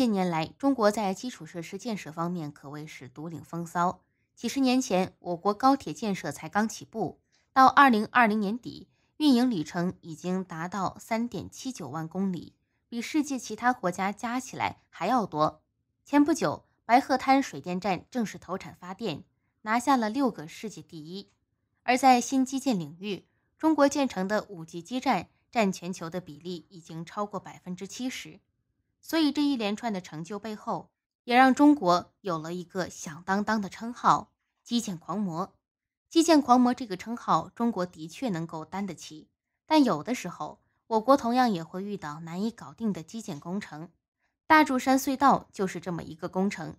近年来，中国在基础设施建设方面可谓是独领风骚。几十年前，我国高铁建设才刚起步，到2020年底，运营里程已经达到3.79万公里，比世界其他国家加起来还要多。前不久，白鹤滩水电站正式投产发电，拿下了六个世界第一。而在新基建领域，中国建成的五 g 基站占全球的比例已经超过百分之七十。所以这一连串的成就背后，也让中国有了一个响当当的称号——基建狂魔。基建狂魔这个称号，中国的确能够担得起。但有的时候，我国同样也会遇到难以搞定的基建工程。大竹山隧道就是这么一个工程。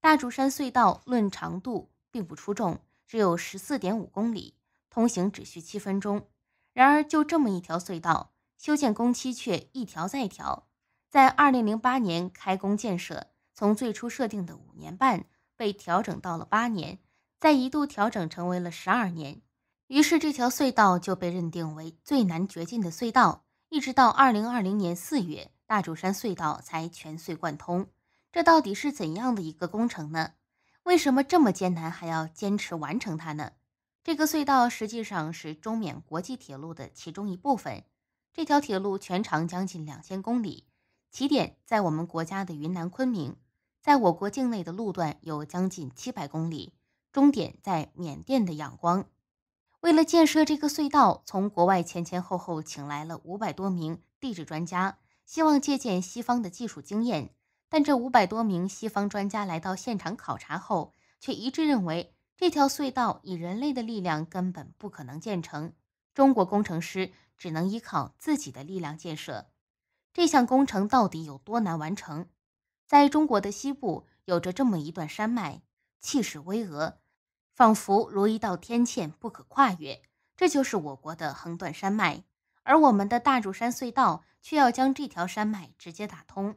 大竹山隧道论长度并不出众，只有十四点五公里，通行只需七分钟。然而，就这么一条隧道，修建工期却一条再一条。在二零零八年开工建设，从最初设定的五年半被调整到了八年，在一度调整成为了十二年，于是这条隧道就被认定为最难掘进的隧道。一直到二零二零年四月，大竹山隧道才全隧贯通。这到底是怎样的一个工程呢？为什么这么艰难还要坚持完成它呢？这个隧道实际上是中缅国际铁路的其中一部分，这条铁路全长将近两千公里。起点在我们国家的云南昆明，在我国境内的路段有将近七百公里，终点在缅甸的仰光。为了建设这个隧道，从国外前前后后请来了五百多名地质专家，希望借鉴西方的技术经验。但这五百多名西方专家来到现场考察后，却一致认为这条隧道以人类的力量根本不可能建成，中国工程师只能依靠自己的力量建设。这项工程到底有多难完成？在中国的西部，有着这么一段山脉，气势巍峨，仿佛如一道天堑，不可跨越。这就是我国的横断山脉。而我们的大柱山隧道却要将这条山脉直接打通。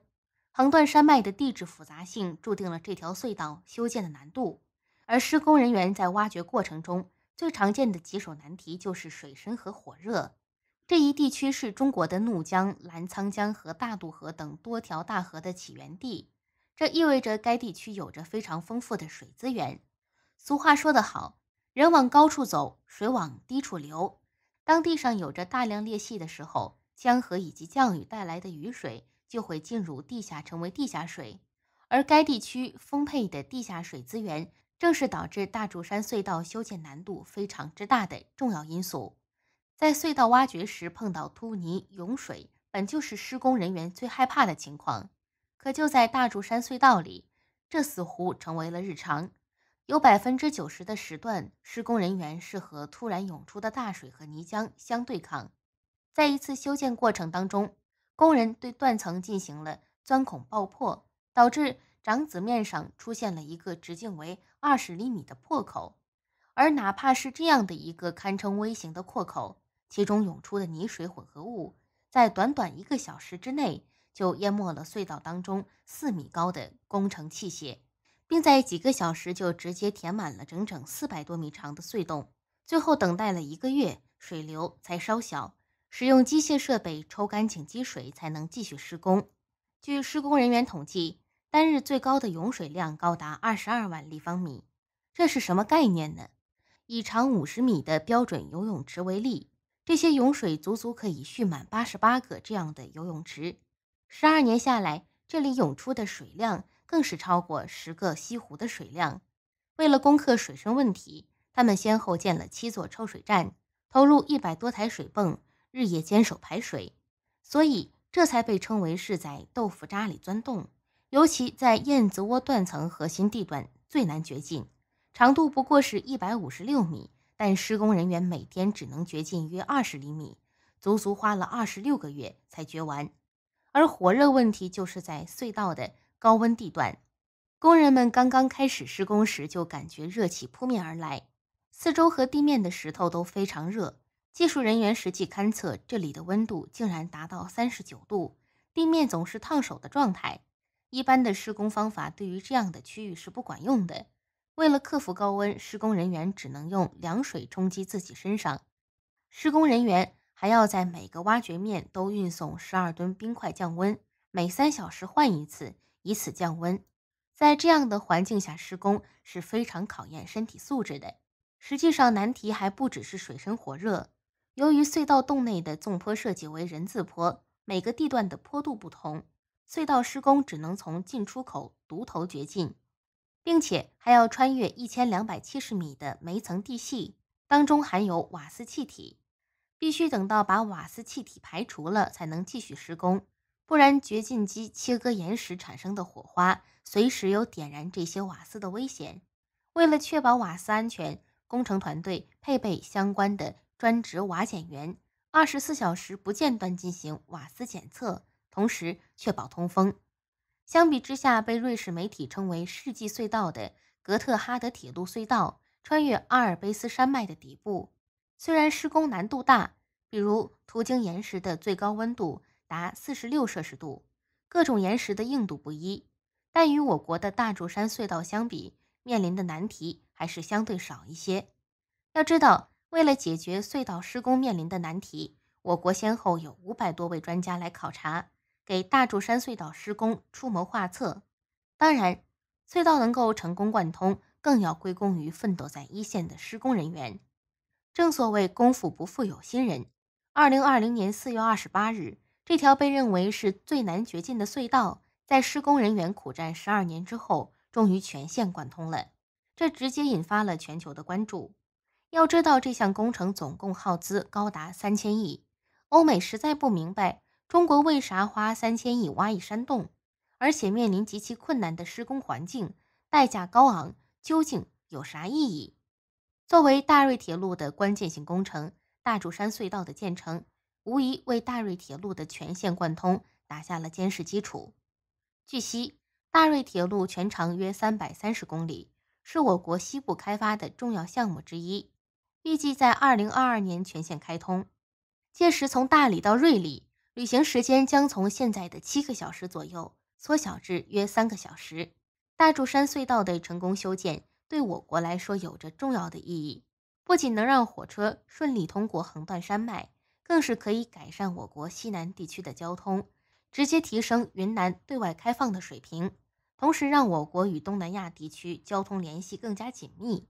横断山脉的地质复杂性注定了这条隧道修建的难度，而施工人员在挖掘过程中最常见的棘手难题就是水深和火热。这一地区是中国的怒江、澜沧江和大渡河等多条大河的起源地，这意味着该地区有着非常丰富的水资源。俗话说得好：“人往高处走，水往低处流。”当地上有着大量裂隙的时候，江河以及降雨带来的雨水就会进入地下，成为地下水。而该地区丰沛的地下水资源，正是导致大竹山隧道修建难度非常之大的重要因素。在隧道挖掘时碰到突泥涌水，本就是施工人员最害怕的情况。可就在大竹山隧道里，这似乎成为了日常。有百分之九十的时段，施工人员是和突然涌出的大水和泥浆相对抗。在一次修建过程当中，工人对断层进行了钻孔爆破，导致掌子面上出现了一个直径为二十厘米的破口。而哪怕是这样的一个堪称微型的破口，其中涌出的泥水混合物，在短短一个小时之内就淹没了隧道当中四米高的工程器械，并在几个小时就直接填满了整整四百多米长的隧洞。最后等待了一个月，水流才稍小，使用机械设备抽干净积水才能继续施工。据施工人员统计，单日最高的涌水量高达二十二万立方米，这是什么概念呢？以长五十米的标准游泳池为例。这些涌水足足可以蓄满八十八个这样的游泳池，十二年下来，这里涌出的水量更是超过十个西湖的水量。为了攻克水深问题，他们先后建了七座抽水站，投入一百多台水泵，日夜坚守排水。所以这才被称为是在豆腐渣里钻洞。尤其在燕子窝断层核心地段最难掘进，长度不过是一百五十六米。但施工人员每天只能掘进约二十厘米，足足花了二十六个月才掘完。而火热问题就是在隧道的高温地段，工人们刚刚开始施工时就感觉热气扑面而来，四周和地面的石头都非常热。技术人员实际勘测，这里的温度竟然达到三十九度，地面总是烫手的状态。一般的施工方法对于这样的区域是不管用的。为了克服高温，施工人员只能用凉水冲击自己身上。施工人员还要在每个挖掘面都运送十二吨冰块降温，每三小时换一次，以此降温。在这样的环境下施工是非常考验身体素质的。实际上，难题还不只是水深火热。由于隧道洞内的纵坡设计为人字坡，每个地段的坡度不同，隧道施工只能从进出口独头掘进。并且还要穿越一千两百七十米的煤层地系，当中含有瓦斯气体，必须等到把瓦斯气体排除了才能继续施工，不然掘进机切割岩石产生的火花，随时有点燃这些瓦斯的危险。为了确保瓦斯安全，工程团队配备相关的专职瓦检员，二十四小时不间断进行瓦斯检测，同时确保通风。相比之下，被瑞士媒体称为“世纪隧道”的格特哈德铁路隧道，穿越阿尔卑斯山脉的底部，虽然施工难度大，比如途经岩石的最高温度达四十六摄氏度，各种岩石的硬度不一，但与我国的大柱山隧道相比，面临的难题还是相对少一些。要知道，为了解决隧道施工面临的难题，我国先后有五百多位专家来考察。给大柱山隧道施工出谋划策，当然，隧道能够成功贯通，更要归功于奋斗在一线的施工人员。正所谓功夫不负有心人。二零二零年四月二十八日，这条被认为是最难掘进的隧道，在施工人员苦战十二年之后，终于全线贯通了。这直接引发了全球的关注。要知道，这项工程总共耗资高达三千亿，欧美实在不明白。中国为啥花三千亿挖一山洞，而且面临极其困难的施工环境，代价高昂，究竟有啥意义？作为大瑞铁路的关键性工程，大竹山隧道的建成，无疑为大瑞铁路的全线贯通打下了坚实基础。据悉，大瑞铁路全长约三百三十公里，是我国西部开发的重要项目之一，预计在二零二二年全线开通，届时从大理到瑞丽。旅行时间将从现在的七个小时左右缩小至约三个小时。大柱山隧道的成功修建对我国来说有着重要的意义，不仅能让火车顺利通过横断山脉，更是可以改善我国西南地区的交通，直接提升云南对外开放的水平，同时让我国与东南亚地区交通联系更加紧密，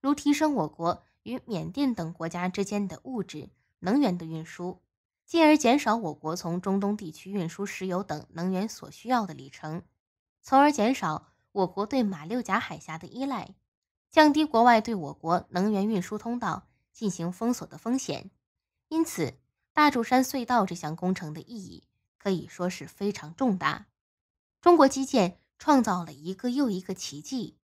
如提升我国与缅甸等国家之间的物质、能源的运输。进而减少我国从中东地区运输石油等能源所需要的里程，从而减少我国对马六甲海峡的依赖，降低国外对我国能源运输通道进行封锁的风险。因此，大柱山隧道这项工程的意义可以说是非常重大。中国基建创造了一个又一个奇迹，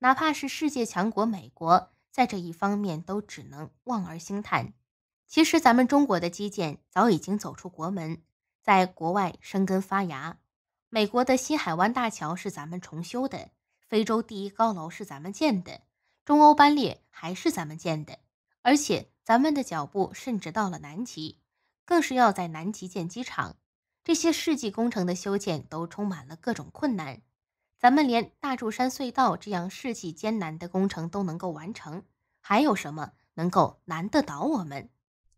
哪怕是世界强国美国，在这一方面都只能望而兴叹。其实，咱们中国的基建早已经走出国门，在国外生根发芽。美国的西海湾大桥是咱们重修的，非洲第一高楼是咱们建的，中欧班列还是咱们建的。而且，咱们的脚步甚至到了南极，更是要在南极建机场。这些世纪工程的修建都充满了各种困难。咱们连大柱山隧道这样世纪艰难的工程都能够完成，还有什么能够难得倒我们？